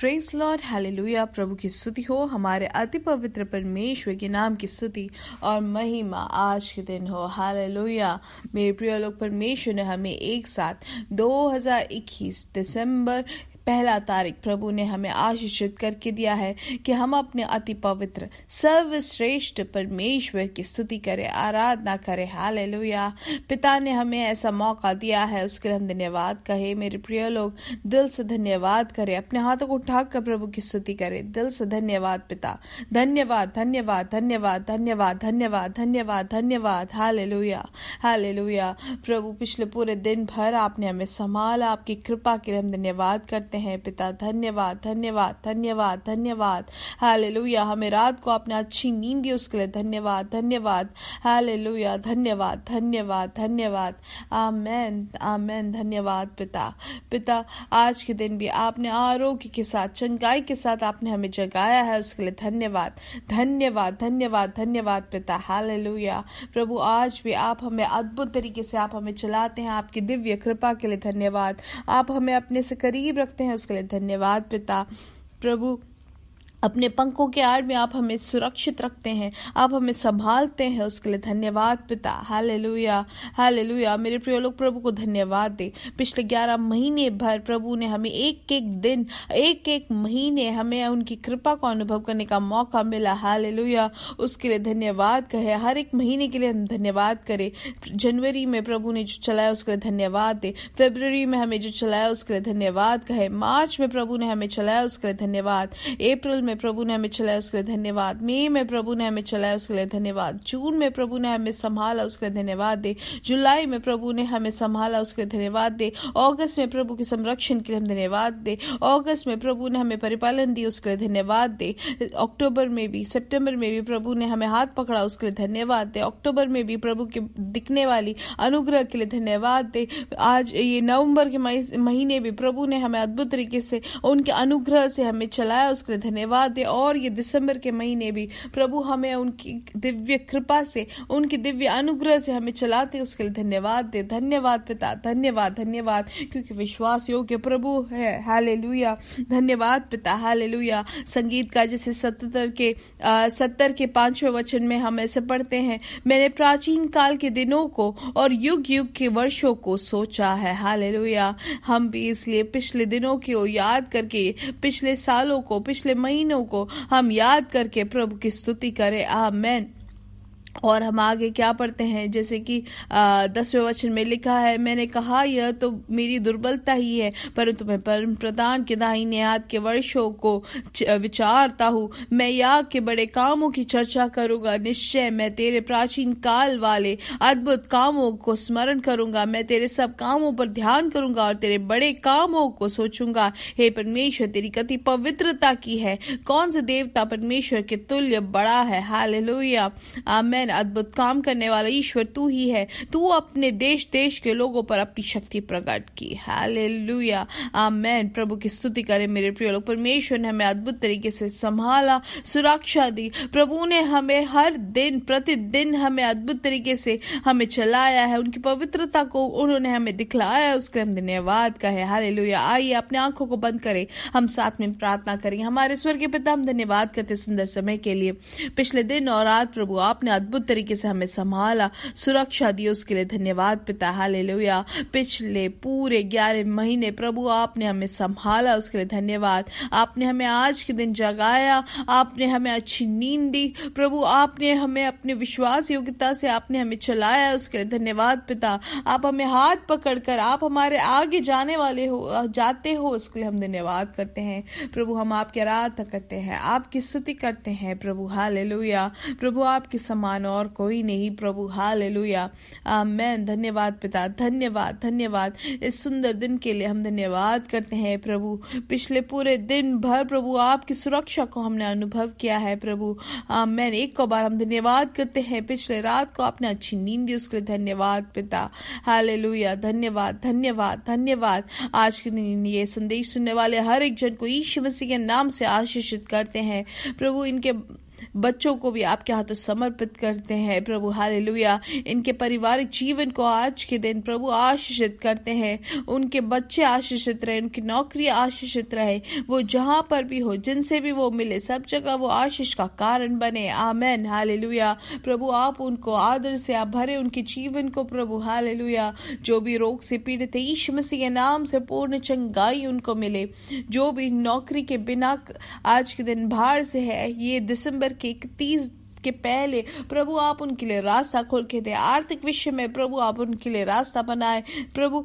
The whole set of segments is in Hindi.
प्रेस लॉर्ड हालेलुया प्रभु की स्तुति हो हमारे अति पवित्र परमेश्वर के नाम की स्तुति और महिमा आज के दिन हो हालेलुया मेरे प्रिय लोग परमेश्वर ने हमें एक साथ 2021 दिसंबर पहला तारीख प्रभु ने हमें आशीषित करके दिया है कि हम अपने अति पवित्र सर्वश्रेष्ठ परमेश्वर की स्तुति करें आराधना करें हाल पिता ने हमें ऐसा मौका दिया है उसके लिए हम धन्यवाद कहे मेरे प्रिय लोग दिल से धन्यवाद करें अपने हाथों को उठाकर प्रभु की स्तुति करें दिल से धन्यवाद पिता धन्यवाद धन्यवाद धन्यवाद धन्यवाद धन्यवाद धन्यवाद धन्यवाद हाल लोहिया हाल प्रभु पिछले पूरे दिन भर आपने हमें संभाला आपकी कृपा के लिए हम धन्यवाद करते करते हैं पिता धन्यवाद धन्यवाद धन्यवाद धन्यवाद लुया हमें रात को आपने अच्छी नींद दी उसके लिए धन्यवाद धन्यवाद हालेलुया धन्यवाद धन्यवाद धन्यवाद आमैन आमैन धन्यवाद पिता पिता आज के दिन भी आपने आरोग्य के साथ चंगाई के साथ आपने हमें जगाया है उसके लिए धन्यवाद धन्यवाद धन्यवाद धन्यवाद पिता हालेलुया प्रभु आज भी आप हमें अद्भुत तरीके से आप हमें चलाते हैं आपकी दिव्य कृपा के लिए धन्यवाद आप हमें अपने से करीब रखते हैं उसके लिए धन्यवाद पिता प्रभु अपने पंखों के आड़ में आप हमें सुरक्षित रखते हैं आप हमें संभालते हैं उसके लिए धन्यवाद पिता हाले लुया मेरे प्रिय लोग प्रभु को धन्यवाद दे पिछले ग्यारह महीने भर प्रभु ने हमें एक एक दिन एक एक महीने हमें उनकी कृपा को अनुभव करने का मौका मिला हाले उसके लिए धन्यवाद कहे हर एक महीने के लिए हम धन्यवाद करें जनवरी में प्रभु ने जो चलाया उसके लिए धन्यवाद दे फेबररी में हमें जो चलाया उसके लिए धन्यवाद कहे मार्च में प्रभु ने हमें चलाया उसके लिए धन्यवाद अप्रैल में में प्रभु ने हमें चलाया उसके लिए धन्यवाद मे में प्रभु ने हमें चलाया उसके लिए धन्यवाद जून में प्रभु ने हमें संभाला उसके लिए धन्यवाद दे जुलाई में प्रभु ने हमें संभाला उसके लिए धन्यवाद दे अगस्त में प्रभु के संरक्षण के लिए हम धन्यवाद दे अगस्त में प्रभु ने हमें परिपालन दी उसके लिए धन्यवाद दे अक्टूबर में भी सितंबर में भी प्रभु ने हमें हाथ पकड़ा उसके लिए धन्यवाद दे अक्टूबर में भी प्रभु के दिखने वाली अनुग्रह के लिए धन्यवाद दे आज ये नवंबर के महीने भी प्रभु ने हमें अद्भुत तरीके से उनके अनुग्रह से हमें चलाया उसके लिए धन्यवाद बढ़ा दे और ये दिसंबर के महीने भी प्रभु हमें उनकी दिव्य कृपा से उनकी दिव्य अनुग्रह से हमें चलाते उसके लिए धन्यवाद दे धन्यवाद पिता धन्यवाद धन्यवाद क्योंकि विश्वास योग्य प्रभु है हाले धन्यवाद पिता हाले संगीत का जैसे सत्तर के आ, सत्तर के पांचवें वचन में हम ऐसे पढ़ते हैं मैंने प्राचीन काल के दिनों को और युग युग के वर्षों को सोचा है हाले हम भी इसलिए पिछले दिनों को याद करके पिछले सालों को पिछले महीनों चिन्हों को हम याद करके प्रभु की स्तुति करें आमेन और हम आगे क्या पढ़ते हैं जैसे कि दसवें वचन में लिखा है मैंने कहा यह तो मेरी दुर्बलता ही है परंतु मैं परम प्रधान के दाहिने हाथ के वर्षों को विचारता हूँ मैं या के बड़े कामों की चर्चा करूंगा निश्चय मैं तेरे प्राचीन काल वाले अद्भुत कामों को स्मरण करूंगा मैं तेरे सब कामों पर ध्यान करूंगा और तेरे बड़े कामों को सोचूंगा हे परमेश्वर तेरी कति पवित्रता की है कौन सा देवता परमेश्वर के तुल्य बड़ा है हाल लोहिया मैं महान अद्भुत काम करने वाला ईश्वर तू ही है तू अपने देश देश के लोगों पर अपनी शक्ति प्रकट की हालेलुया आमेन प्रभु की स्तुति करें मेरे प्रिय लोग परमेश्वर ने हमें अद्भुत तरीके से संभाला सुरक्षा दी प्रभु ने हमें हर दिन प्रतिदिन हमें अद्भुत तरीके से हमें चलाया है उनकी पवित्रता को उन्होंने हमें दिखलाया उसके हम धन्यवाद कहे हाल आइए अपने आंखों को बंद करें हम साथ में प्रार्थना करें हमारे स्वर्गीय पिता हम धन्यवाद करते सुंदर समय के लिए पिछले दिन और रात प्रभु आपने अद्भुत अद्भुत तरीके से हमें संभाला सुरक्षा दी उसके लिए धन्यवाद पिता हाले पिछले पूरे ग्यारह महीने प्रभु आपने हमें संभाला उसके लिए धन्यवाद आपने हमें आज के दिन जगाया आपने हमें अच्छी नींद दी प्रभु आपने हमें अपने विश्वास योग्यता से आपने हमें चलाया उसके लिए धन्यवाद पिता आप हमें हाथ पकड़कर आप हमारे आगे जाने वाले हो जाते हो उसके लिए हम धन्यवाद करते हैं प्रभु हम आपकी आराधना करते हैं आपकी स्तुति करते हैं प्रभु हाल प्रभु आपके समान भगवान और कोई नहीं प्रभु हाल आमेन धन्यवाद पिता धन्यवाद धन्यवाद इस सुंदर दिन के लिए हम धन्यवाद करते हैं प्रभु पिछले पूरे दिन भर प्रभु आपकी सुरक्षा को हमने अनुभव किया है प्रभु आमेन एक को बार हम धन्यवाद करते हैं पिछले रात को आपने अच्छी नींद दी उसके लिए धन्यवाद पिता हाल धन्यवाद धन्यवाद धन्यवाद आज के दिन ये संदेश सुनने वाले हर एक जन को ईश्वसी के नाम से आशीषित करते हैं प्रभु इनके बच्चों को भी आपके हाथों समर्पित करते हैं प्रभु हालेलुया इनके पारिवारिक जीवन को आज के दिन प्रभु आशीषित करते हैं उनके बच्चे आशीषित रहे उनकी नौकरी आशीषित रहे वो जहां पर भी हो जिनसे भी वो मिले सब जगह वो आशीष का कारण बने आमेन हालेलुया प्रभु आप उनको आदर से आप भरे उनके जीवन को प्रभु हालेलुया जो भी रोग से पीड़ित है ईश मसीह के नाम से पूर्ण चंगाई उनको मिले जो भी नौकरी के बिना आज के दिन बाहर से है ये दिसंबर केक तीस के पहले प्रभु आप उनके लिए रास्ता खोल के दे आर्थिक विषय में प्रभु आप उनके लिए रास्ता बनाए प्रभु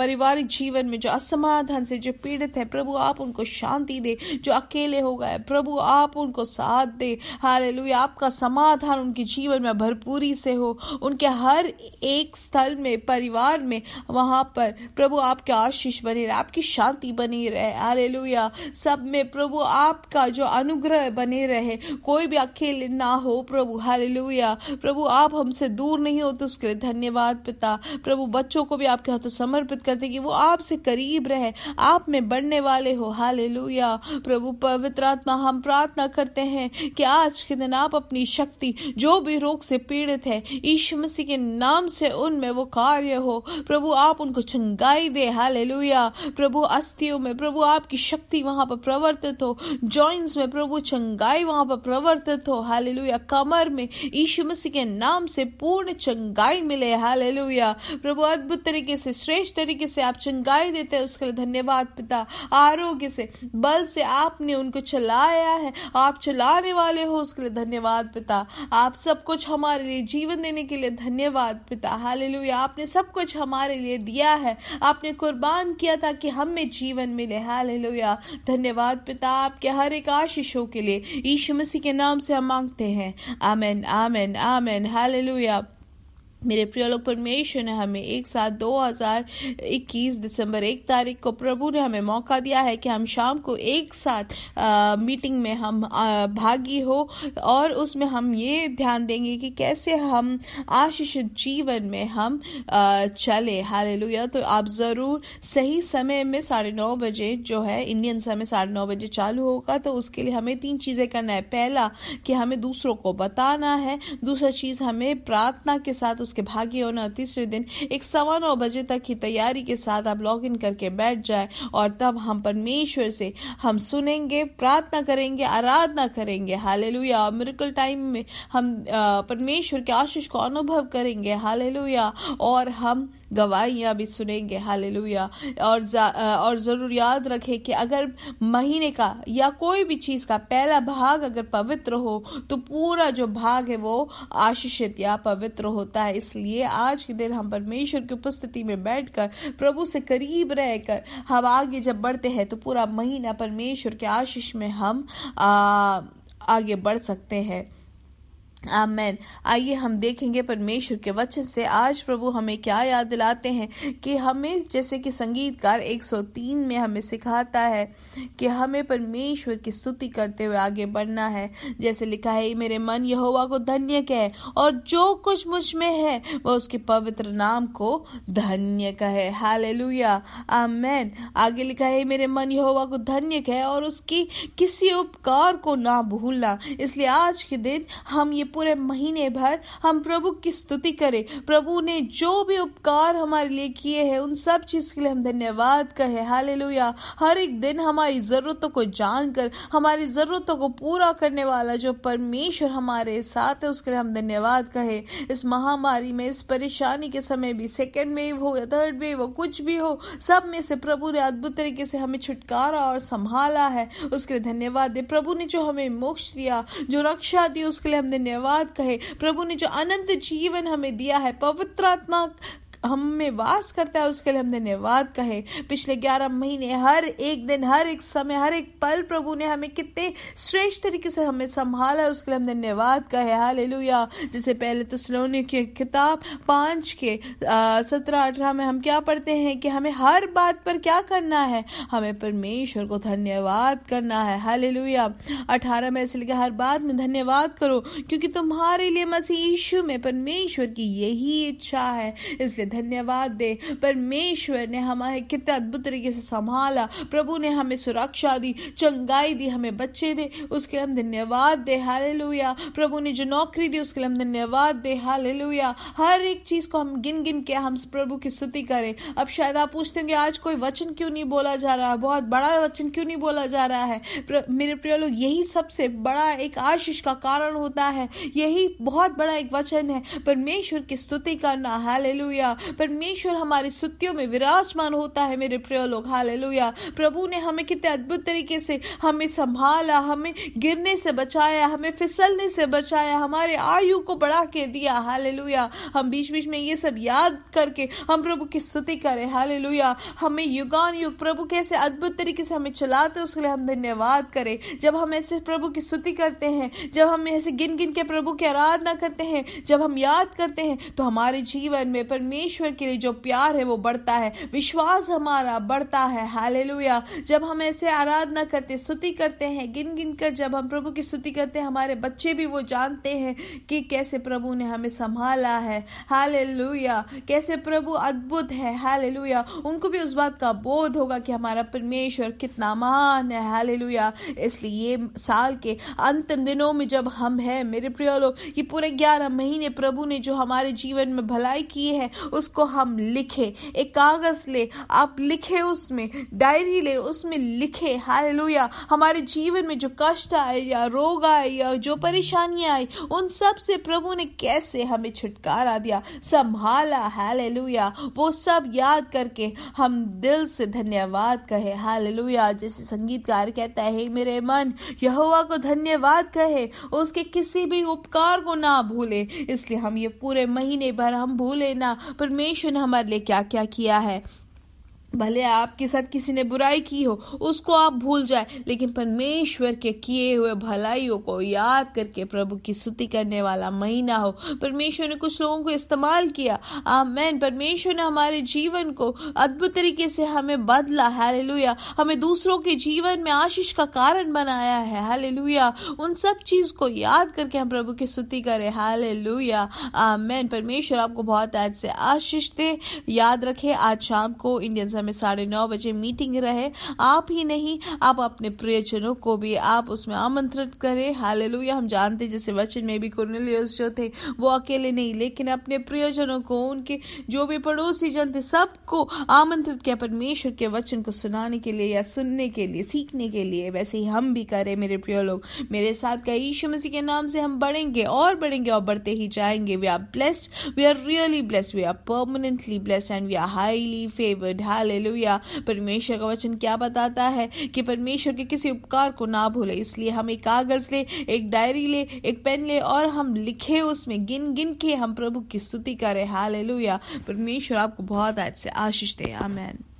पारिवारिक जीवन में जो असमाधान से जो पीड़ित है प्रभु आप उनको शांति दे जो अकेले हो गए प्रभु आप उनको साथ दे हाल आपका समाधान उनके जीवन में भरपूरी से हो उनके हर एक स्थल में परिवार में वहां पर प्रभु आपके आशीष बने रहे आपकी शांति बनी रहे हाल सब में प्रभु आपका जो अनुग्रह बने रहे कोई भी अकेले ना ना हो प्रभु हालेलुया प्रभु आप हमसे दूर नहीं होते तो उसके लिए धन्यवाद पिता प्रभु बच्चों को भी आपके हाथों समर्पित करते कि वो आपसे करीब रहे आप में बढ़ने वाले हो हालेलुया प्रभु पवित्र आत्मा हम प्रार्थना करते हैं कि आज के दिन आप अपनी शक्ति जो भी रोग से पीड़ित है ईश्व मसीह के नाम से उनमें वो कार्य हो प्रभु आप उनको चंगाई दे हालेलुया प्रभु अस्थियों में प्रभु आपकी शक्ति वहां पर प्रवर्तित हो जॉइंट्स में प्रभु चंगाई वहां पर प्रवर्तित हो हालेलुया हालेलुया कमर में ईशु मसीह के नाम से पूर्ण चंगाई मिले हालेलुया प्रभु अद्भुत तरीके से श्रेष्ठ तरीके से आप चंगाई देते हैं उसके लिए धन्यवाद पिता आरोग्य से बल से आपने उनको चलाया है आप चलाने वाले हो उसके लिए धन्यवाद पिता आप सब कुछ हमारे लिए जीवन देने के लिए धन्यवाद पिता हालेलुया आपने सब कुछ हमारे लिए दिया है आपने कुर्बान किया था कि हमें जीवन मिले हालेलुया धन्यवाद पिता आपके हर एक आशीषों के लिए ईशु मसीह के नाम से हम मांगते हैं हैं आमेन आमेन आमेन हालेलुया मेरे प्रिय लोग परमेश्वर ने हमें एक साथ 2021 दिसंबर एक तारीख को प्रभु ने हमें मौका दिया है कि हम शाम को एक साथ आ, मीटिंग में हम आ, भागी हो और उसमें हम ये ध्यान देंगे कि कैसे हम आशीष जीवन में हम आ, चले हाल तो आप ज़रूर सही समय में साढ़े नौ बजे जो है इंडियन समय साढ़े नौ बजे चालू होगा तो उसके लिए हमें तीन चीज़ें करना है पहला कि हमें दूसरों को बताना है दूसरा चीज़ हमें प्रार्थना के साथ उस उसके भाग्य होना तीसरे दिन एक सवा नौ बजे तक की तैयारी के साथ आप लॉग इन करके बैठ जाए और तब हम परमेश्वर से हम सुनेंगे प्रार्थना करेंगे आराधना करेंगे हाल लुया टाइम में हम परमेश्वर के आशीष को अनुभव करेंगे हाल और हम गवाहियां भी सुनेंगे हाल और और ज़रूर याद रखें कि अगर महीने का या कोई भी चीज़ का पहला भाग अगर पवित्र हो तो पूरा जो भाग है वो आशीषित या पवित्र होता है इसलिए आज के दिन हम परमेश्वर की उपस्थिति में बैठकर प्रभु से करीब रहकर हम आगे जब बढ़ते हैं तो पूरा महीना परमेश्वर के आशीष में हम आ, आगे बढ़ सकते हैं आमेन आइए हम देखेंगे परमेश्वर के वचन से आज प्रभु हमें क्या याद दिलाते हैं कि हमें जैसे कि संगीतकार 103 में हमें सिखाता है कि हमें परमेश्वर की स्तुति करते हुए आगे बढ़ना है जैसे लिखा है मेरे मन यहोवा को धन्य कहे और जो कुछ मुझ में है वह उसके पवित्र नाम को धन्य कहे हाल लुया आमेन आगे लिखा है मेरे मन यहोवा को धन्य कहे और उसकी किसी उपकार को ना भूलना इसलिए आज के दिन हम ये पूरे महीने भर हम प्रभु की स्तुति करें प्रभु ने जो भी उपकार हमारे लिए किए हैं उन सब चीज़ के लिए हम धन्यवाद कहे हाले हर एक दिन हमारी ज़रूरतों को जानकर हमारी ज़रूरतों को पूरा करने वाला जो परमेश्वर हमारे साथ है उसके लिए हम धन्यवाद कहे इस महामारी में इस परेशानी के समय भी सेकेंड वेव हो या थर्ड वेव हो कुछ भी हो सब में से प्रभु ने अद्भुत तरीके से हमें छुटकारा और संभाला है उसके लिए धन्यवाद दे प्रभु ने जो हमें मोक्ष दिया जो रक्षा दी उसके लिए हम धन्यवाद धन्यवाद कहे प्रभु ने जो अनंत जीवन हमें दिया है पवित्र आत्मा हम में वास करता है उसके लिए हम धन्यवाद कहे पिछले ग्यारह महीने हर एक दिन हर एक समय हर एक पल प्रभु ने हमें कितने श्रेष्ठ तरीके से हमें संभाला है उसके लिए हम धन्यवाद कहे हाल जिसे पहले तो सलोनी की किताब पांच के सत्रह अठारह में हम क्या पढ़ते हैं कि हमें हर बात पर क्या करना है हमें परमेश्वर को धन्यवाद करना है हाल अठारह में ऐसे लिखा हर बात में धन्यवाद करो क्योंकि तुम्हारे लिए मसीह यीशु में परमेश्वर की यही इच्छा है इसलिए धन्यवाद दें परमेश्वर ने हमारे कितने अद्भुत तरीके से संभाला प्रभु ने हमें सुरक्षा दी चंगाई दी हमें बच्चे दे उसके लिए हम धन्यवाद दे हाल प्रभु ने जो नौकरी दी उसके लिए हम धन्यवाद दे हाल हर एक चीज को हम गिन गिन के हम प्रभु की स्तुति करें अब शायद आप पूछते होंगे आज कोई वचन क्यों नहीं बोला जा रहा है बहुत बड़ा वचन क्यों नहीं बोला जा रहा है प्र, मेरे प्रिय लोग यही सबसे बड़ा एक आशीष का कारण होता है यही बहुत बड़ा एक वचन है परमेश्वर की स्तुति करना हाल परमेश्वर हमारी सुत्तियों में विराजमान होता है मेरे प्रिय लोग हालेलुया प्रभु ने हमें कितने अद्भुत तरीके से हमें संभाला हमें गिरने से बचाया हमें फिसलने से बचाया हमारे आयु को बढ़ा के दिया हालेलुया हम बीच बीच में ये सब याद करके हम प्रभु की स्तुति करें हालेलुया हमें युगान युग प्रभु कैसे अद्भुत तरीके से हमें चलाते उसके लिए हम धन्यवाद करें जब हम ऐसे प्रभु की स्तुति करते हैं जब हम ऐसे गिन गिन के प्रभु की आराधना करते हैं जब हम याद करते हैं तो हमारे जीवन में परमेश्वर परमेश्वर के लिए जो प्यार है वो बढ़ता है विश्वास हमारा बढ़ता है हाले जब हम ऐसे आराधना करते स्तुति करते हैं गिन गिन कर जब हम प्रभु की स्तुति करते हैं हमारे बच्चे भी वो जानते हैं कि कैसे प्रभु ने हमें संभाला है हाले कैसे प्रभु अद्भुत है हाले उनको भी उस बात का बोध होगा कि हमारा परमेश्वर कितना महान है हाले इसलिए ये साल के अंतिम दिनों में जब हम हैं मेरे प्रिय लोग ये पूरे ग्यारह महीने प्रभु ने जो हमारे जीवन में भलाई की है उस उसको हम लिखें एक कागज़ ले आप लिखें उसमें डायरी ले उसमें लिखे हालेलुया हमारे जीवन में जो कष्ट आए या रोग आए या जो परेशानियां आई उन सब से प्रभु ने कैसे हमें छुटकारा दिया संभाला हालेलुया वो सब याद करके हम दिल से धन्यवाद कहे हालेलुया जैसे संगीतकार कहता है मेरे मन यहोवा को धन्यवाद कहे उसके किसी भी उपकार को ना भूले इसलिए हम ये पूरे महीने भर हम भूले ना पर మేషన్ హమర్ లే క్యా క్యా కియా హే भले आपके साथ किसी ने बुराई की हो उसको आप भूल जाए लेकिन परमेश्वर के किए हुए भलाइयों को याद करके प्रभु की स्तुति करने वाला महीना हो परमेश्वर ने कुछ लोगों को इस्तेमाल किया आमेन परमेश्वर ने हमारे जीवन को अद्भुत तरीके से हमें बदला हालेलुया हमें दूसरों के जीवन में आशीष का कारण बनाया है हालेलुया उन सब चीज को याद करके हम प्रभु की स्तुति करें हालेलुया आमेन परमेश्वर आपको बहुत आज से आशीष दे याद रखे आज शाम को इंडियन समय साढ़े नौ बजे मीटिंग रहे आप ही नहीं आप अपने प्रियजनों को भी आप उसमें आमंत्रित करें हाल हम जानते जैसे वचन में भी कुरनेलियस जो थे वो अकेले नहीं लेकिन अपने प्रियजनों को उनके जो भी पड़ोसी जन थे सबको आमंत्रित किया परमेश्वर के वचन को सुनाने के लिए या सुनने के लिए सीखने के लिए वैसे ही हम भी करें मेरे प्रिय लोग मेरे साथ का यीशु मसीह के नाम से हम बढ़ेंगे और बढ़ेंगे और बढ़ते ही जाएंगे we are blessed we are really blessed we are permanently blessed and we are highly favoured हाल हालेलुया परमेश्वर का वचन क्या बताता है कि परमेश्वर के किसी उपकार को ना भूले इसलिए हम एक कागज ले एक डायरी ले एक पेन ले और हम लिखे उसमें गिन गिन के हम प्रभु की स्तुति करें हालेलुया परमेश्वर आपको बहुत अच्छे आशीष दे आमेन